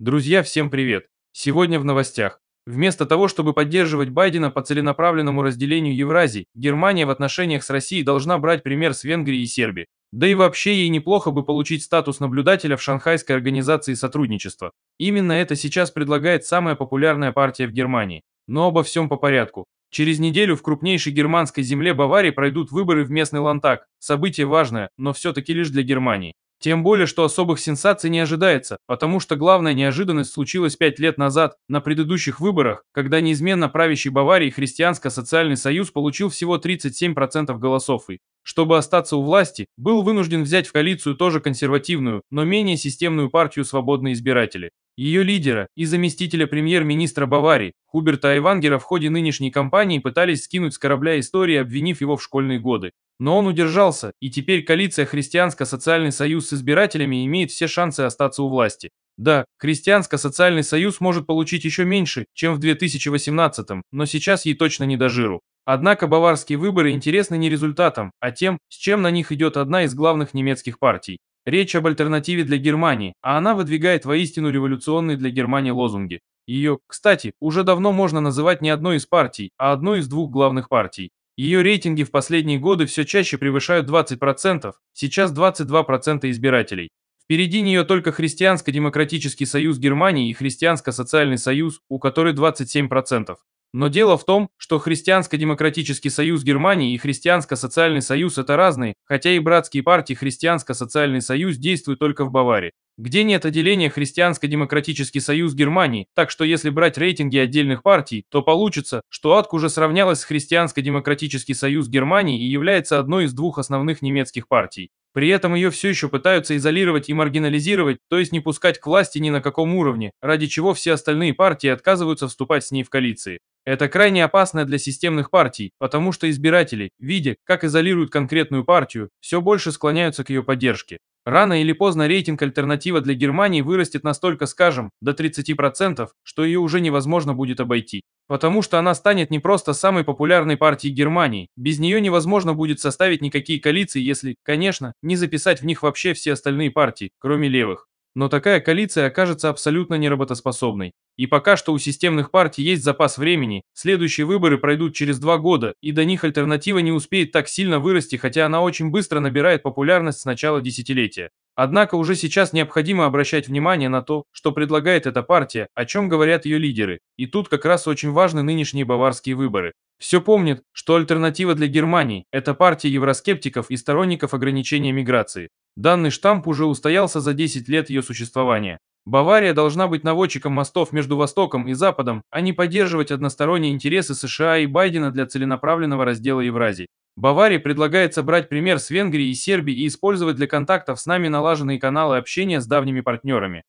Друзья, всем привет! Сегодня в новостях. Вместо того, чтобы поддерживать Байдена по целенаправленному разделению Евразии, Германия в отношениях с Россией должна брать пример с Венгрии и Сербии. Да и вообще ей неплохо бы получить статус наблюдателя в Шанхайской организации сотрудничества. Именно это сейчас предлагает самая популярная партия в Германии. Но обо всем по порядку. Через неделю в крупнейшей германской земле Баварии пройдут выборы в местный Лантаг. Событие важное, но все-таки лишь для Германии. Тем более, что особых сенсаций не ожидается, потому что главная неожиданность случилась пять лет назад, на предыдущих выборах, когда неизменно правящий Баварии Христианско-социальный союз получил всего 37% голосов и, чтобы остаться у власти, был вынужден взять в коалицию тоже консервативную, но менее системную партию «Свободные избиратели». Ее лидера и заместителя премьер-министра Баварии Хуберта Айвангера в ходе нынешней кампании пытались скинуть с корабля истории, обвинив его в школьные годы. Но он удержался, и теперь коалиция «Христианско-социальный союз» с избирателями имеет все шансы остаться у власти. Да, «Христианско-социальный союз» может получить еще меньше, чем в 2018-м, но сейчас ей точно не до жиру. Однако баварские выборы интересны не результатом, а тем, с чем на них идет одна из главных немецких партий. Речь об альтернативе для Германии, а она выдвигает воистину революционные для Германии лозунги. Ее, кстати, уже давно можно называть не одной из партий, а одной из двух главных партий. Ее рейтинги в последние годы все чаще превышают 20%, сейчас 22% избирателей. Впереди нее только Христианско-демократический союз Германии и Христианско-социальный союз, у которой 27%. Но дело в том, что Христианско-демократический союз Германии и Христианско-социальный союз это разные, хотя и братские партии Христианско-социальный союз действуют только в Баварии где нет отделения Христианско-демократический союз Германии, так что если брать рейтинги отдельных партий, то получится, что АДК уже сравнялась с Христианско-демократический союз Германии и является одной из двух основных немецких партий. При этом ее все еще пытаются изолировать и маргинализировать, то есть не пускать к власти ни на каком уровне, ради чего все остальные партии отказываются вступать с ней в коалиции. Это крайне опасно для системных партий, потому что избиратели, видя, как изолируют конкретную партию, все больше склоняются к ее поддержке. Рано или поздно рейтинг альтернатива для Германии вырастет настолько, скажем, до 30%, что ее уже невозможно будет обойти. Потому что она станет не просто самой популярной партией Германии, без нее невозможно будет составить никакие коалиции, если, конечно, не записать в них вообще все остальные партии, кроме левых но такая коалиция окажется абсолютно неработоспособной. И пока что у системных партий есть запас времени, следующие выборы пройдут через два года, и до них альтернатива не успеет так сильно вырасти, хотя она очень быстро набирает популярность с начала десятилетия. Однако уже сейчас необходимо обращать внимание на то, что предлагает эта партия, о чем говорят ее лидеры. И тут как раз очень важны нынешние баварские выборы. Все помнят, что альтернатива для Германии – это партия евроскептиков и сторонников ограничения миграции. Данный штамп уже устоялся за 10 лет ее существования. Бавария должна быть наводчиком мостов между Востоком и Западом, а не поддерживать односторонние интересы США и Байдена для целенаправленного раздела Евразии. Баварии предлагается брать пример с Венгрии и Сербии и использовать для контактов с нами налаженные каналы общения с давними партнерами.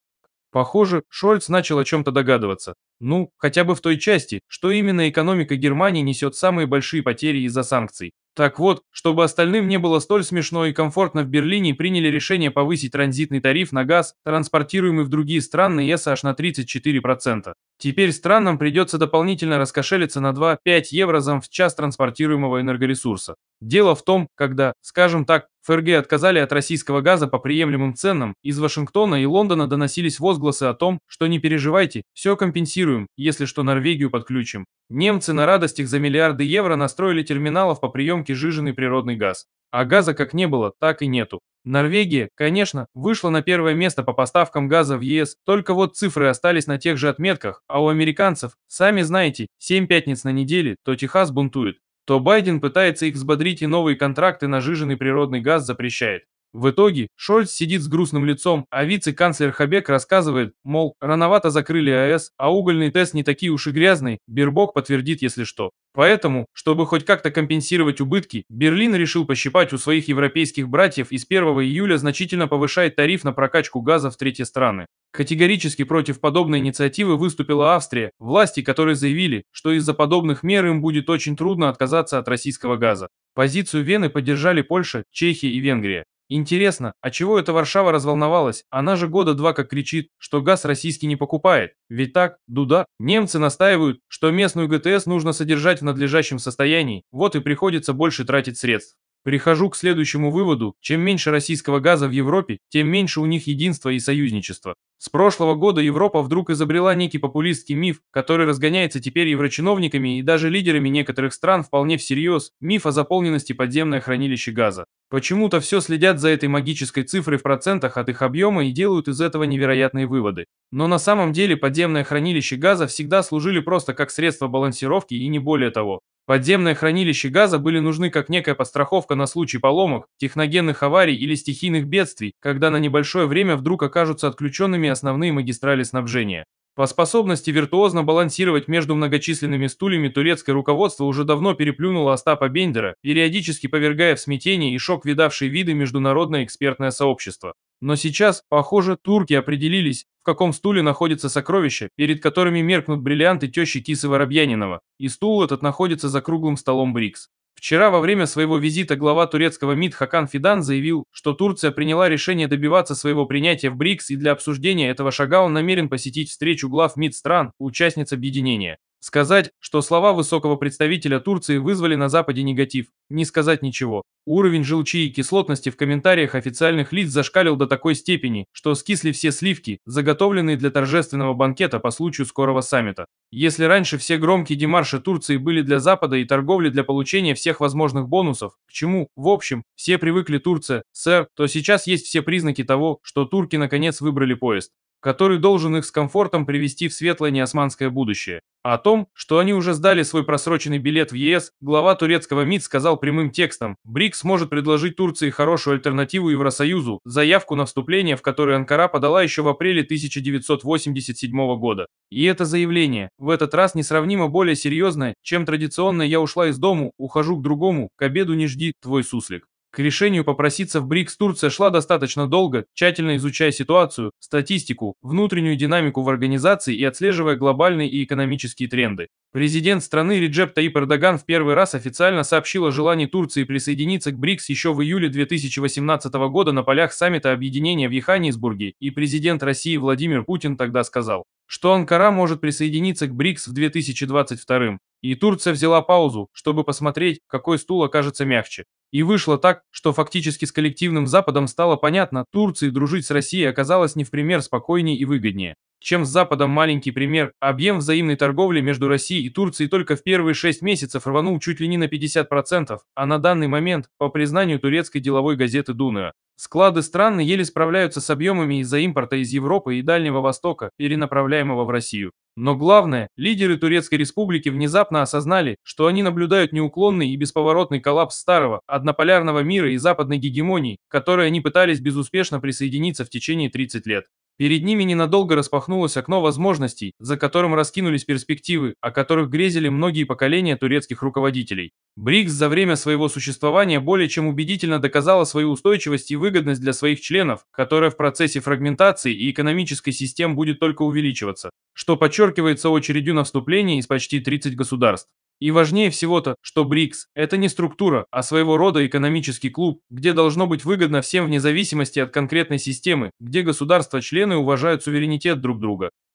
Похоже, Шольц начал о чем-то догадываться. Ну, хотя бы в той части, что именно экономика Германии несет самые большие потери из-за санкций. Так вот, чтобы остальным не было столь смешно и комфортно в Берлине, приняли решение повысить транзитный тариф на газ, транспортируемый в другие страны ЕС аж на 34%. Теперь странам придется дополнительно раскошелиться на 2-5 евро в час транспортируемого энергоресурса. Дело в том, когда, скажем так, ФРГ отказали от российского газа по приемлемым ценам, из Вашингтона и Лондона доносились возгласы о том, что не переживайте, все компенсируем, если что Норвегию подключим. Немцы на радостях за миллиарды евро настроили терминалов по приемке жиженый природный газ. А газа как не было, так и нету. Норвегия, конечно, вышла на первое место по поставкам газа в ЕС, только вот цифры остались на тех же отметках, а у американцев, сами знаете, 7 пятниц на неделе, то Техас бунтует то Байден пытается их взбодрить и новые контракты на жиженый природный газ запрещает. В итоге Шольц сидит с грустным лицом, а вице-канцлер Хабек рассказывает, мол, рановато закрыли АЭС, а угольный тест не такие уж и грязные, Бербок подтвердит, если что. Поэтому, чтобы хоть как-то компенсировать убытки, Берлин решил пощипать у своих европейских братьев и с 1 июля значительно повышает тариф на прокачку газа в третьи страны. Категорически против подобной инициативы выступила Австрия, власти которой заявили, что из-за подобных мер им будет очень трудно отказаться от российского газа. Позицию Вены поддержали Польша, Чехия и Венгрия. Интересно, а чего эта Варшава разволновалась? Она же года два как кричит, что газ российский не покупает. Ведь так, дуда. Немцы настаивают, что местную ГТС нужно содержать в надлежащем состоянии, вот и приходится больше тратить средств. Прихожу к следующему выводу. Чем меньше российского газа в Европе, тем меньше у них единства и союзничества. С прошлого года Европа вдруг изобрела некий популистский миф, который разгоняется теперь еврочиновниками и даже лидерами некоторых стран вполне всерьез, миф о заполненности подземное хранилище газа. Почему-то все следят за этой магической цифрой в процентах от их объема и делают из этого невероятные выводы. Но на самом деле подземное хранилище газа всегда служили просто как средство балансировки и не более того. Подземные хранилища газа были нужны как некая подстраховка на случай поломок, техногенных аварий или стихийных бедствий, когда на небольшое время вдруг окажутся отключенными основные магистрали снабжения. По способности виртуозно балансировать между многочисленными стульями турецкое руководство уже давно переплюнуло Остапа Бендера, периодически повергая в смятение и шок видавшие виды международное экспертное сообщество. Но сейчас, похоже, турки определились, в каком стуле находится сокровище, перед которыми меркнут бриллианты тещи Кисы Воробьянинова, и стул этот находится за круглым столом БРИКС. Вчера во время своего визита глава турецкого МИД Хакан Фидан заявил, что Турция приняла решение добиваться своего принятия в БРИКС и для обсуждения этого шага он намерен посетить встречу глав МИД стран, участниц объединения. Сказать, что слова высокого представителя Турции вызвали на Западе негатив, не сказать ничего. Уровень желчи и кислотности в комментариях официальных лиц зашкалил до такой степени, что скисли все сливки, заготовленные для торжественного банкета по случаю скорого саммита. Если раньше все громкие демарши Турции были для Запада и торговли для получения всех возможных бонусов, к чему, в общем, все привыкли Турция, сэр, то сейчас есть все признаки того, что турки наконец выбрали поезд который должен их с комфортом привести в светлое неосманское будущее. А о том, что они уже сдали свой просроченный билет в ЕС, глава турецкого МИД сказал прямым текстом, БРИКС может предложить Турции хорошую альтернативу Евросоюзу, заявку на вступление, в которую Анкара подала еще в апреле 1987 года. И это заявление, в этот раз несравнимо более серьезное, чем традиционное «я ушла из дому, ухожу к другому, к обеду не жди, твой суслик». К решению попроситься в БРИКС Турция шла достаточно долго, тщательно изучая ситуацию, статистику, внутреннюю динамику в организации и отслеживая глобальные и экономические тренды. Президент страны Реджеп Таип Эрдоган в первый раз официально сообщил о желании Турции присоединиться к БРИКС еще в июле 2018 года на полях саммита объединения в Еханисбурге, и президент России Владимир Путин тогда сказал, что Анкара может присоединиться к БРИКС в 2022 и Турция взяла паузу, чтобы посмотреть, какой стул окажется мягче. И вышло так, что фактически с коллективным Западом стало понятно, Турции дружить с Россией оказалось не в пример спокойнее и выгоднее. Чем с Западом маленький пример, объем взаимной торговли между Россией и Турцией только в первые 6 месяцев рванул чуть ли не на 50%, а на данный момент, по признанию турецкой деловой газеты «Дуная», склады страны еле справляются с объемами из-за импорта из Европы и Дальнего Востока, перенаправляемого в Россию. Но главное, лидеры Турецкой Республики внезапно осознали, что они наблюдают неуклонный и бесповоротный коллапс старого, однополярного мира и западной гегемонии, к которой они пытались безуспешно присоединиться в течение 30 лет. Перед ними ненадолго распахнулось окно возможностей, за которым раскинулись перспективы, о которых грезили многие поколения турецких руководителей. БРИКС за время своего существования более чем убедительно доказала свою устойчивость и выгодность для своих членов, которая в процессе фрагментации и экономической систем будет только увеличиваться, что подчеркивается очередью на вступление из почти 30 государств. И важнее всего-то, что БРИКС – это не структура, а своего рода экономический клуб, где должно быть выгодно всем вне зависимости от конкретной системы, где государства-члены уважают суверенитет друг друга.